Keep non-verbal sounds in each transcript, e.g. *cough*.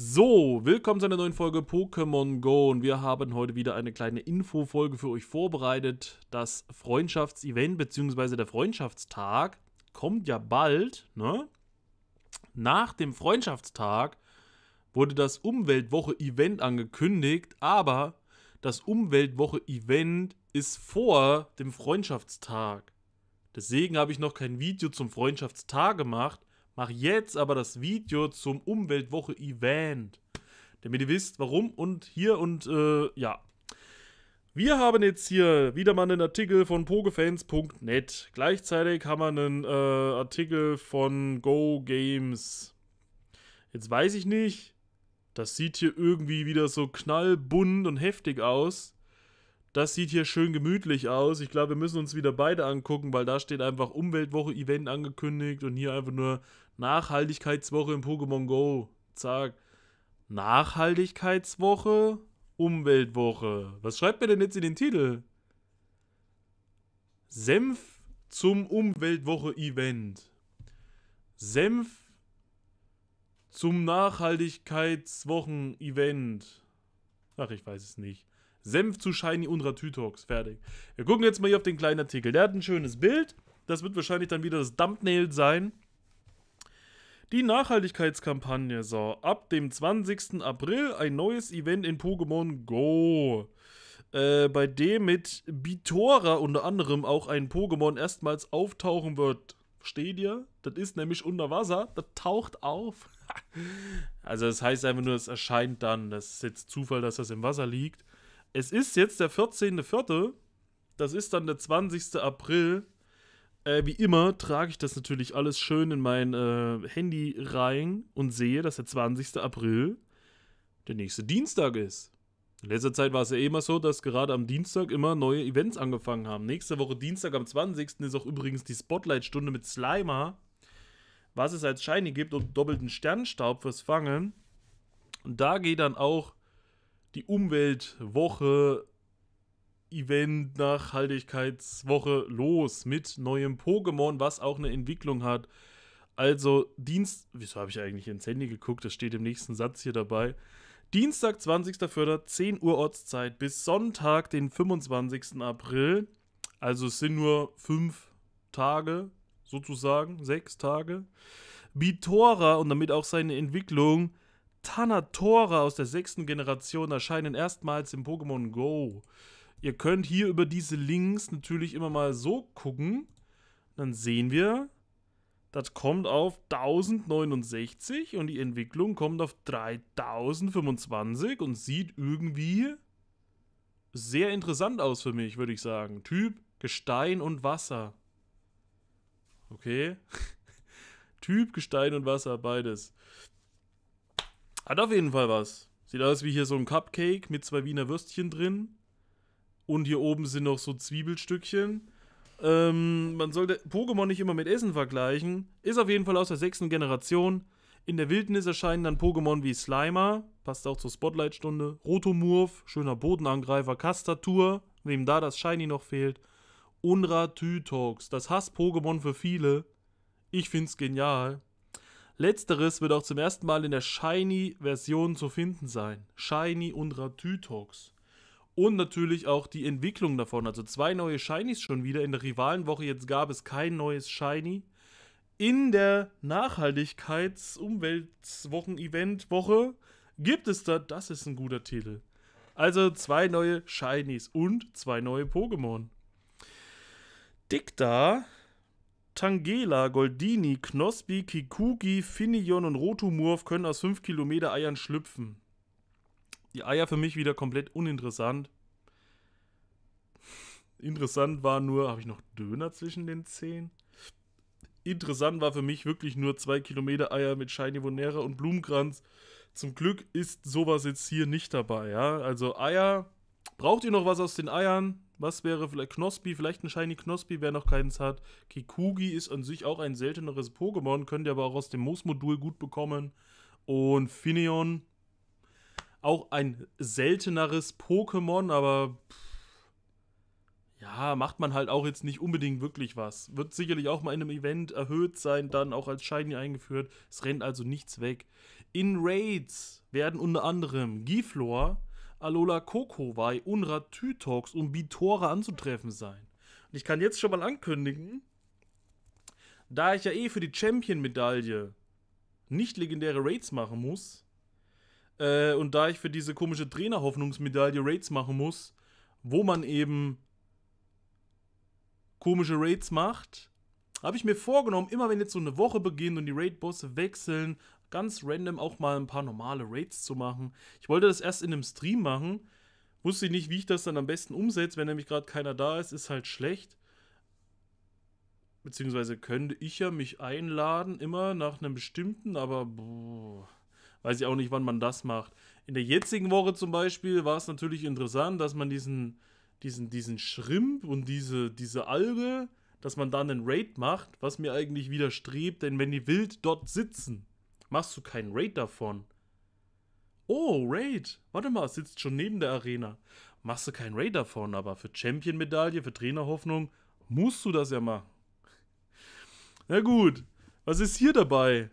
So, willkommen zu einer neuen Folge Pokémon Go und wir haben heute wieder eine kleine Infofolge für euch vorbereitet. Das Freundschaftsevent bzw. der Freundschaftstag kommt ja bald, ne? Nach dem Freundschaftstag wurde das Umweltwoche-Event angekündigt, aber das Umweltwoche-Event ist vor dem Freundschaftstag. Deswegen habe ich noch kein Video zum Freundschaftstag gemacht, Mach jetzt aber das Video zum Umweltwoche-Event, damit ihr wisst, warum und hier und äh, ja. Wir haben jetzt hier wieder mal einen Artikel von pogefans.net. Gleichzeitig haben wir einen äh, Artikel von Go Games. Jetzt weiß ich nicht, das sieht hier irgendwie wieder so knallbunt und heftig aus. Das sieht hier schön gemütlich aus. Ich glaube, wir müssen uns wieder beide angucken, weil da steht einfach Umweltwoche-Event angekündigt und hier einfach nur Nachhaltigkeitswoche in Pokémon Go. Zack. Nachhaltigkeitswoche, Umweltwoche. Was schreibt mir denn jetzt in den Titel? Senf zum Umweltwoche-Event. Senf zum Nachhaltigkeitswochen-Event. Ach, ich weiß es nicht. Senf zu Shiny Unra Talks. Fertig. Wir gucken jetzt mal hier auf den kleinen Artikel. Der hat ein schönes Bild. Das wird wahrscheinlich dann wieder das Thumbnail sein. Die Nachhaltigkeitskampagne so, ab dem 20. April ein neues Event in Pokémon Go. Äh, bei dem mit Bitora unter anderem auch ein Pokémon erstmals auftauchen wird. Versteht ihr? Das ist nämlich unter Wasser, das taucht auf. *laughs* also das heißt einfach nur, es erscheint dann. Das ist jetzt Zufall, dass das im Wasser liegt. Es ist jetzt der 14.04., das ist dann der 20. April. Äh, wie immer trage ich das natürlich alles schön in mein äh, Handy rein und sehe, dass der 20. April der nächste Dienstag ist. In letzter Zeit war es ja eh immer so, dass gerade am Dienstag immer neue Events angefangen haben. Nächste Woche Dienstag am 20. ist auch übrigens die Spotlight-Stunde mit Slimer, was es als Shiny gibt und doppelten Sternstaub fürs Fangen. Und da geht dann auch die Umweltwoche, Event Nachhaltigkeitswoche los mit neuem Pokémon, was auch eine Entwicklung hat. Also Dienst, wieso habe ich eigentlich ins Handy geguckt? Das steht im nächsten Satz hier dabei. Dienstag, 20.04., 10 Uhr Ortszeit bis Sonntag, den 25. April. Also es sind nur fünf Tage, sozusagen, sechs Tage. Bitora und damit auch seine Entwicklung Tanatora aus der sechsten Generation erscheinen erstmals im Pokémon Go. Ihr könnt hier über diese Links natürlich immer mal so gucken. Dann sehen wir, das kommt auf 1069 und die Entwicklung kommt auf 3025 und sieht irgendwie sehr interessant aus für mich, würde ich sagen. Typ Gestein und Wasser. Okay. *laughs* typ Gestein und Wasser, beides. Hat auf jeden Fall was. Sieht aus wie hier so ein Cupcake mit zwei Wiener Würstchen drin. Und hier oben sind noch so Zwiebelstückchen. Ähm, man sollte Pokémon nicht immer mit Essen vergleichen. Ist auf jeden Fall aus der sechsten Generation. In der Wildnis erscheinen dann Pokémon wie Slimer, passt auch zur Spotlight-Stunde, Rotomurf, schöner Bodenangreifer, Kastatur, wem da das Shiny noch fehlt, Unratytox, das Hass-Pokémon für viele. Ich find's genial. Letzteres wird auch zum ersten Mal in der Shiny-Version zu finden sein. Shiny und Ratütox. Und natürlich auch die Entwicklung davon. Also zwei neue Shinies schon wieder. In der Rivalenwoche jetzt gab es kein neues Shiny. In der Nachhaltigkeits-Umweltwochen-Event-Woche gibt es da, das ist ein guter Titel. Also zwei neue Shinies und zwei neue Pokémon. Dick da Tangela, Goldini, Knospi, Kikugi, Finion und Rotumurf können aus 5 Kilometer Eiern schlüpfen. Die Eier für mich wieder komplett uninteressant. Interessant war nur, habe ich noch Döner zwischen den Zehen? Interessant war für mich wirklich nur 2 Kilometer Eier mit Shiny Bonera und Blumenkranz. Zum Glück ist sowas jetzt hier nicht dabei, ja. Also Eier Braucht ihr noch was aus den Eiern? Was wäre vielleicht Knospi? Vielleicht ein Shiny Knospi, wer noch keins hat. Kikugi ist an sich auch ein selteneres Pokémon, könnt ihr aber auch aus dem Moos-Modul gut bekommen. Und Fineon, auch ein selteneres Pokémon, aber pff, ja, macht man halt auch jetzt nicht unbedingt wirklich was. Wird sicherlich auch mal in einem Event erhöht sein, dann auch als Shiny eingeführt. Es rennt also nichts weg. In Raids werden unter anderem Giflor, Alola Kokowai, Unra Tytox und Bitora anzutreffen sein. Und ich kann jetzt schon mal ankündigen, da ich ja eh für die Champion-Medaille nicht legendäre Raids machen muss, äh, und da ich für diese komische Trainerhoffnungsmedaille Raids machen muss, wo man eben komische Raids macht, habe ich mir vorgenommen, immer wenn jetzt so eine Woche beginnt und die Raid-Bosse wechseln, ganz random auch mal ein paar normale Raids zu machen. Ich wollte das erst in einem Stream machen, wusste nicht, wie ich das dann am besten umsetze. Wenn nämlich gerade keiner da ist, ist halt schlecht. Beziehungsweise könnte ich ja mich einladen, immer nach einem bestimmten, aber boah, weiß ich auch nicht, wann man das macht. In der jetzigen Woche zum Beispiel war es natürlich interessant, dass man diesen, diesen, diesen Schrimp und diese, diese Alge, dass man da einen Raid macht, was mir eigentlich widerstrebt, denn wenn die wild dort sitzen, machst du keinen Raid davon. Oh, Raid. Warte mal, sitzt schon neben der Arena. Machst du keinen Raid davon, aber für Champion-Medaille, für Trainerhoffnung musst du das ja machen. Na gut, was ist hier dabei?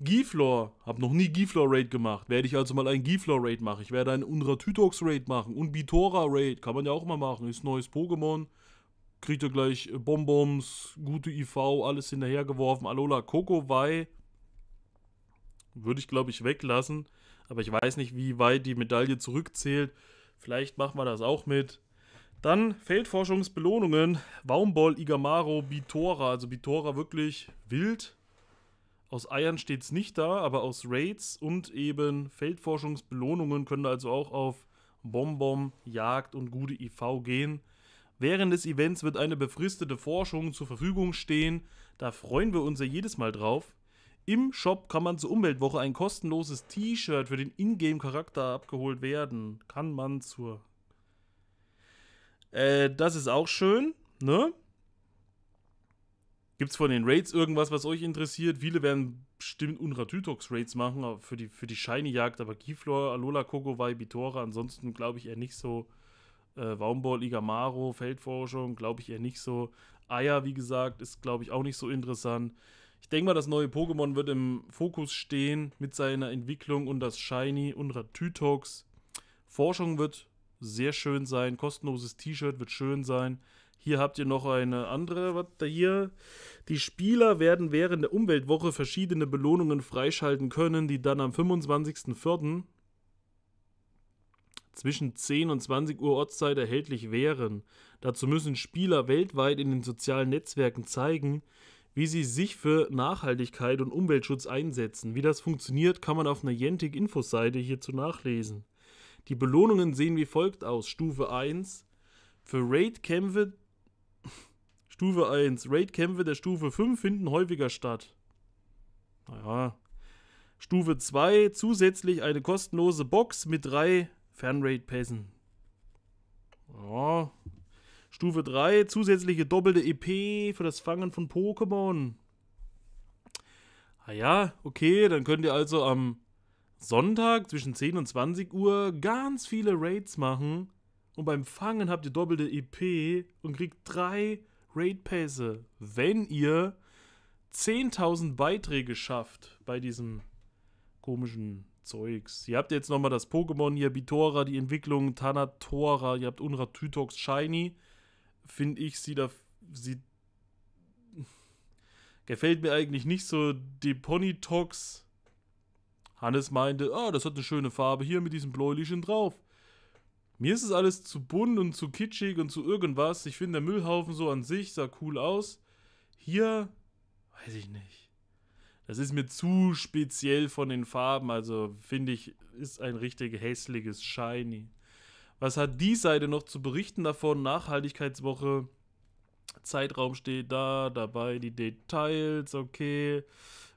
Giflor. Hab noch nie Giflor-Raid gemacht. Werde ich also mal einen Giflor-Raid machen. Ich werde einen Tytox raid machen. Und Bitora-Raid. Kann man ja auch mal machen. Ist neues Pokémon. Kriegt ihr gleich Bonbons, gute IV, alles hinterhergeworfen. Alola Kokowai würde ich, glaube ich, weglassen. Aber ich weiß nicht, wie weit die Medaille zurückzählt. Vielleicht machen wir das auch mit. Dann Feldforschungsbelohnungen. Waumbol, Igamaro, Bitora. Also Bitora wirklich wild. Aus Eiern steht es nicht da, aber aus Raids und eben Feldforschungsbelohnungen können also auch auf Bonbon, Jagd und gute IV gehen. Während des Events wird eine befristete Forschung zur Verfügung stehen. Da freuen wir uns ja jedes Mal drauf. Im Shop kann man zur Umweltwoche ein kostenloses T-Shirt für den Ingame-Charakter abgeholt werden. Kann man zur. Äh, das ist auch schön, ne? Gibt's von den Raids irgendwas, was euch interessiert? Viele werden bestimmt Unratytox-Raids machen für die, für die Shiny-Jagd, aber Keyflor, Alola, Kokowai, Bitora, ansonsten glaube ich eher nicht so. Äh, Waumball, Igamaro, Feldforschung, glaube ich eher nicht so. Eier, wie gesagt, ist glaube ich auch nicht so interessant. Ich denke mal, das neue Pokémon wird im Fokus stehen mit seiner Entwicklung und das Shiny und Ratütox. Forschung wird sehr schön sein. Kostenloses T-Shirt wird schön sein. Hier habt ihr noch eine andere, was da hier. Die Spieler werden während der Umweltwoche verschiedene Belohnungen freischalten können, die dann am 25.04. zwischen 10 und 20 Uhr Ortszeit erhältlich wären. Dazu müssen Spieler weltweit in den sozialen Netzwerken zeigen, wie sie sich für Nachhaltigkeit und Umweltschutz einsetzen. Wie das funktioniert, kann man auf einer Jentic-Infoseite hierzu nachlesen. Die Belohnungen sehen wie folgt aus. Stufe 1 für Raidkämpfe *laughs* Stufe 1. Raidkämpfe der Stufe 5 finden häufiger statt. Naja. Stufe 2 zusätzlich eine kostenlose Box mit drei Fernraid-Pässen. Ja, Stufe 3, zusätzliche doppelte EP für das Fangen von Pokémon. Ah ja, okay, dann könnt ihr also am Sonntag zwischen 10 und 20 Uhr ganz viele Raids machen. Und beim Fangen habt ihr doppelte EP und kriegt drei Raid-Pässe, wenn ihr 10.000 Beiträge schafft bei diesem komischen Zeugs. Ihr habt jetzt nochmal das Pokémon hier, Bitora, die Entwicklung, Tanatora, ihr habt Unrat Shiny finde ich sie da. Sie gefällt mir eigentlich nicht so die Ponytox. Hannes meinte, ah, oh, das hat eine schöne Farbe hier mit diesem bläulichen drauf. Mir ist es alles zu bunt und zu kitschig und zu irgendwas. Ich finde, der Müllhaufen so an sich sah cool aus. Hier, weiß ich nicht. Das ist mir zu speziell von den Farben. Also finde ich, ist ein richtig hässliches Shiny. Was hat die Seite noch zu berichten davon? Nachhaltigkeitswoche, Zeitraum steht da, dabei die Details, okay.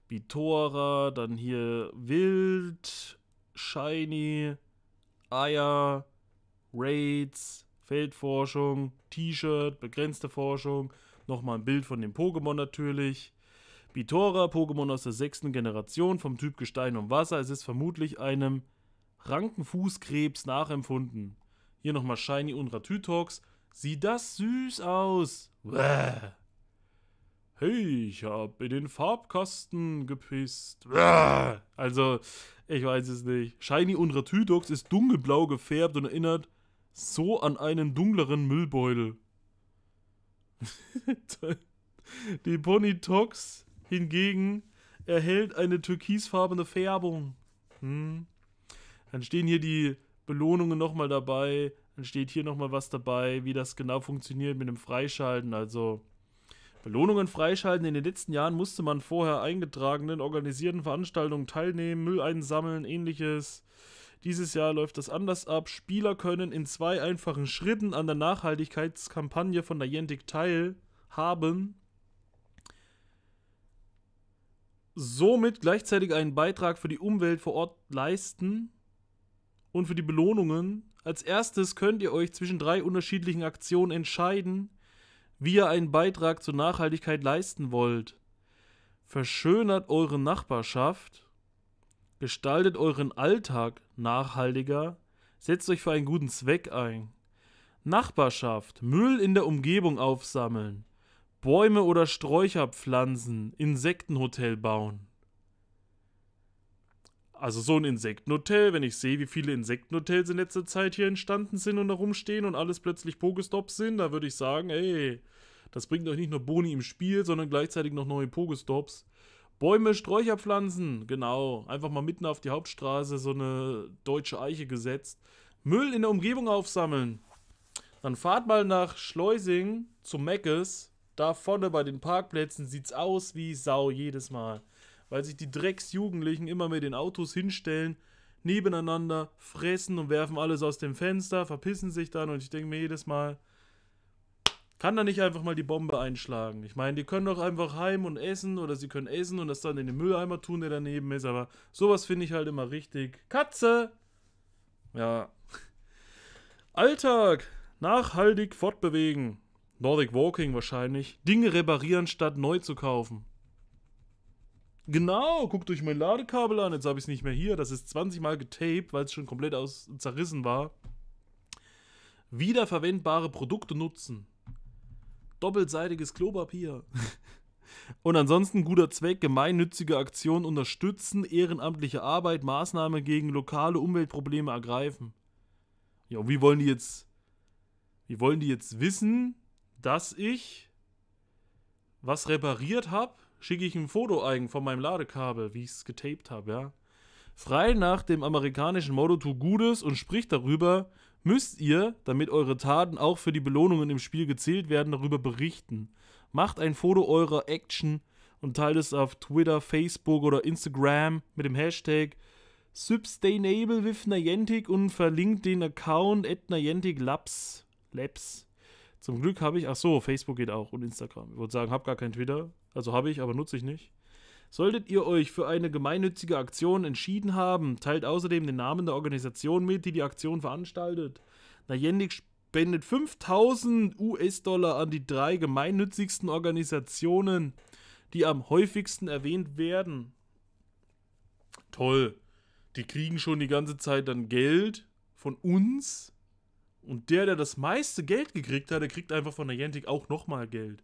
Bitora, dann hier Wild, Shiny, Eier, Raids, Feldforschung, T-Shirt, begrenzte Forschung, nochmal ein Bild von dem Pokémon natürlich. Bitora, Pokémon aus der sechsten Generation, vom Typ Gestein und Wasser. Es ist vermutlich einem Rankenfußkrebs nachempfunden. Hier nochmal Shiny und Ratütox. Sieht das süß aus. Bäh. Hey, ich habe in den Farbkasten gepisst. Bäh. Also, ich weiß es nicht. Shiny und Ratütox ist dunkelblau gefärbt und erinnert so an einen dunkleren Müllbeutel. *laughs* Die Ponytox hingegen erhält eine türkisfarbene Färbung. Hm. Dann stehen hier die Belohnungen nochmal dabei, dann steht hier nochmal was dabei, wie das genau funktioniert mit dem Freischalten. Also Belohnungen freischalten. In den letzten Jahren musste man vorher eingetragenen, organisierten Veranstaltungen teilnehmen, Müll einsammeln, ähnliches. Dieses Jahr läuft das anders ab. Spieler können in zwei einfachen Schritten an der Nachhaltigkeitskampagne von Niantic teilhaben. Somit gleichzeitig einen Beitrag für die Umwelt vor Ort leisten und für die Belohnungen, als erstes könnt ihr euch zwischen drei unterschiedlichen Aktionen entscheiden, wie ihr einen Beitrag zur Nachhaltigkeit leisten wollt. Verschönert eure Nachbarschaft, gestaltet euren Alltag nachhaltiger, setzt euch für einen guten Zweck ein. Nachbarschaft, Müll in der Umgebung aufsammeln, Bäume oder Sträucher pflanzen, Insektenhotel bauen. Also so ein Insektenhotel, wenn ich sehe, wie viele Insektenhotels in letzter Zeit hier entstanden sind und herumstehen und alles plötzlich Pokestops sind, da würde ich sagen, ey, das bringt euch nicht nur Boni im Spiel, sondern gleichzeitig noch neue Pokestops. Bäume, Sträucher pflanzen, genau. Einfach mal mitten auf die Hauptstraße so eine deutsche Eiche gesetzt. Müll in der Umgebung aufsammeln. Dann fahrt mal nach Schleusing zu Meckes. Da vorne bei den Parkplätzen sieht's aus wie Sau jedes Mal weil sich die Drecksjugendlichen immer mit den Autos hinstellen, nebeneinander, fressen und werfen alles aus dem Fenster, verpissen sich dann und ich denke mir jedes Mal, kann da nicht einfach mal die Bombe einschlagen? Ich meine, die können doch einfach heim und essen oder sie können essen und das dann in den Mülleimer tun, der daneben ist, aber sowas finde ich halt immer richtig. Katze! Ja. Alltag! Nachhaltig fortbewegen. Nordic Walking wahrscheinlich. Dinge reparieren statt neu zu kaufen. Genau, guckt euch mein Ladekabel an. Jetzt habe ich es nicht mehr hier. Das ist 20 Mal getaped, weil es schon komplett aus zerrissen war. Wiederverwendbare Produkte nutzen. Doppelseitiges Klopapier. *laughs* Und ansonsten guter Zweck, gemeinnützige Aktionen unterstützen, ehrenamtliche Arbeit, Maßnahmen gegen lokale Umweltprobleme ergreifen. Ja, und wie wollen die jetzt, wie wollen die jetzt wissen, dass ich was repariert habe, schicke ich ein Foto ein von meinem Ladekabel, wie ich es getaped habe, ja. Frei nach dem amerikanischen Motto Tu Gutes und sprich darüber, müsst ihr, damit eure Taten auch für die Belohnungen im Spiel gezählt werden, darüber berichten. Macht ein Foto eurer Action und teilt es auf Twitter, Facebook oder Instagram mit dem Hashtag Sustainable with Niantic und verlinkt den Account at Niantic Labs. Labs. Zum Glück habe ich, ach so, Facebook geht auch und Instagram. Ich würde sagen, habe gar kein Twitter. Also habe ich, aber nutze ich nicht. Solltet ihr euch für eine gemeinnützige Aktion entschieden haben, teilt außerdem den Namen der Organisation mit, die die Aktion veranstaltet. Najendik spendet 5000 US-Dollar an die drei gemeinnützigsten Organisationen, die am häufigsten erwähnt werden. Toll. Die kriegen schon die ganze Zeit dann Geld von uns und der, der das meiste Geld gekriegt hat, der kriegt einfach von Niantic auch nochmal Geld.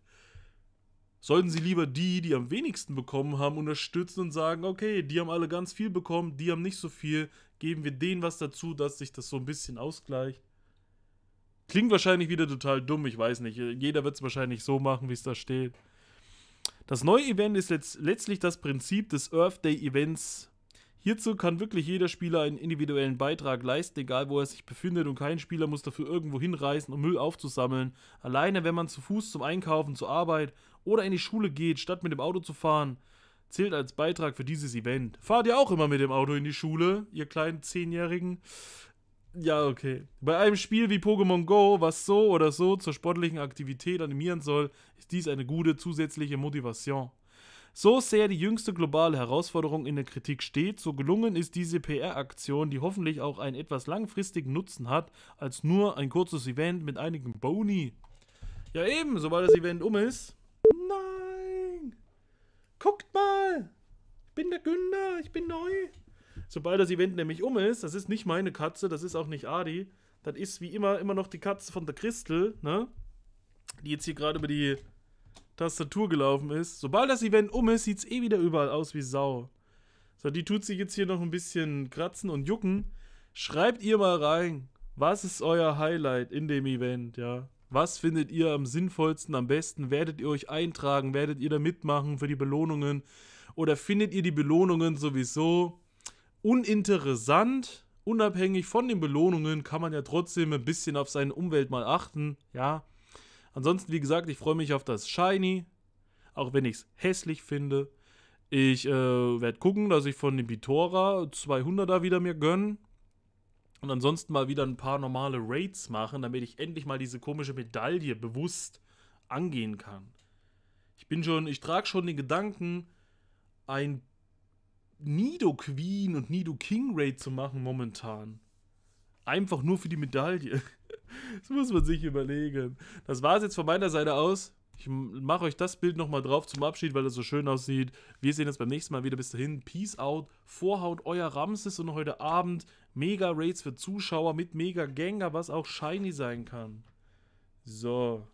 Sollten sie lieber die, die am wenigsten bekommen haben, unterstützen und sagen, okay, die haben alle ganz viel bekommen, die haben nicht so viel, geben wir denen was dazu, dass sich das so ein bisschen ausgleicht. Klingt wahrscheinlich wieder total dumm, ich weiß nicht. Jeder wird es wahrscheinlich so machen, wie es da steht. Das neue Event ist letztlich das Prinzip des Earth Day Events Hierzu kann wirklich jeder Spieler einen individuellen Beitrag leisten, egal wo er sich befindet und kein Spieler muss dafür irgendwo hinreisen, um Müll aufzusammeln. Alleine wenn man zu Fuß zum Einkaufen, zur Arbeit oder in die Schule geht, statt mit dem Auto zu fahren, zählt als Beitrag für dieses Event. Fahrt ihr auch immer mit dem Auto in die Schule, ihr kleinen Zehnjährigen? Ja, okay. Bei einem Spiel wie Pokémon Go, was so oder so zur sportlichen Aktivität animieren soll, ist dies eine gute zusätzliche Motivation. So sehr die jüngste globale Herausforderung in der Kritik steht, so gelungen ist diese PR-Aktion, die hoffentlich auch einen etwas langfristigen Nutzen hat, als nur ein kurzes Event mit einigen Boni. Ja eben, sobald das Event um ist. Nein! Guckt mal! Ich bin der Günder, ich bin neu. Sobald das Event nämlich um ist, das ist nicht meine Katze, das ist auch nicht Adi, das ist wie immer immer noch die Katze von der Christel, ne? Die jetzt hier gerade über die Tastatur gelaufen ist. Sobald das Event um ist, sieht es eh wieder überall aus wie Sau. So, die tut sich jetzt hier noch ein bisschen kratzen und jucken. Schreibt ihr mal rein, was ist euer Highlight in dem Event, ja? Was findet ihr am sinnvollsten, am besten? Werdet ihr euch eintragen? Werdet ihr da mitmachen für die Belohnungen? Oder findet ihr die Belohnungen sowieso uninteressant? Unabhängig von den Belohnungen kann man ja trotzdem ein bisschen auf seine Umwelt mal achten, ja? Ansonsten, wie gesagt, ich freue mich auf das Shiny, auch wenn ich es hässlich finde. Ich äh, werde gucken, dass ich von dem Bitora 200er wieder mir gönne. Und ansonsten mal wieder ein paar normale Raids machen, damit ich endlich mal diese komische Medaille bewusst angehen kann. Ich bin schon, ich trage schon den Gedanken, ein Nido Queen und Nido King Raid zu machen momentan. Einfach nur für die Medaille. *laughs* Das muss man sich überlegen. Das war es jetzt von meiner Seite aus. Ich mache euch das Bild nochmal drauf zum Abschied, weil das so schön aussieht. Wir sehen uns beim nächsten Mal wieder. Bis dahin, Peace out. Vorhaut euer Ramses und heute Abend Mega Raids für Zuschauer mit Mega Ganger, was auch shiny sein kann. So.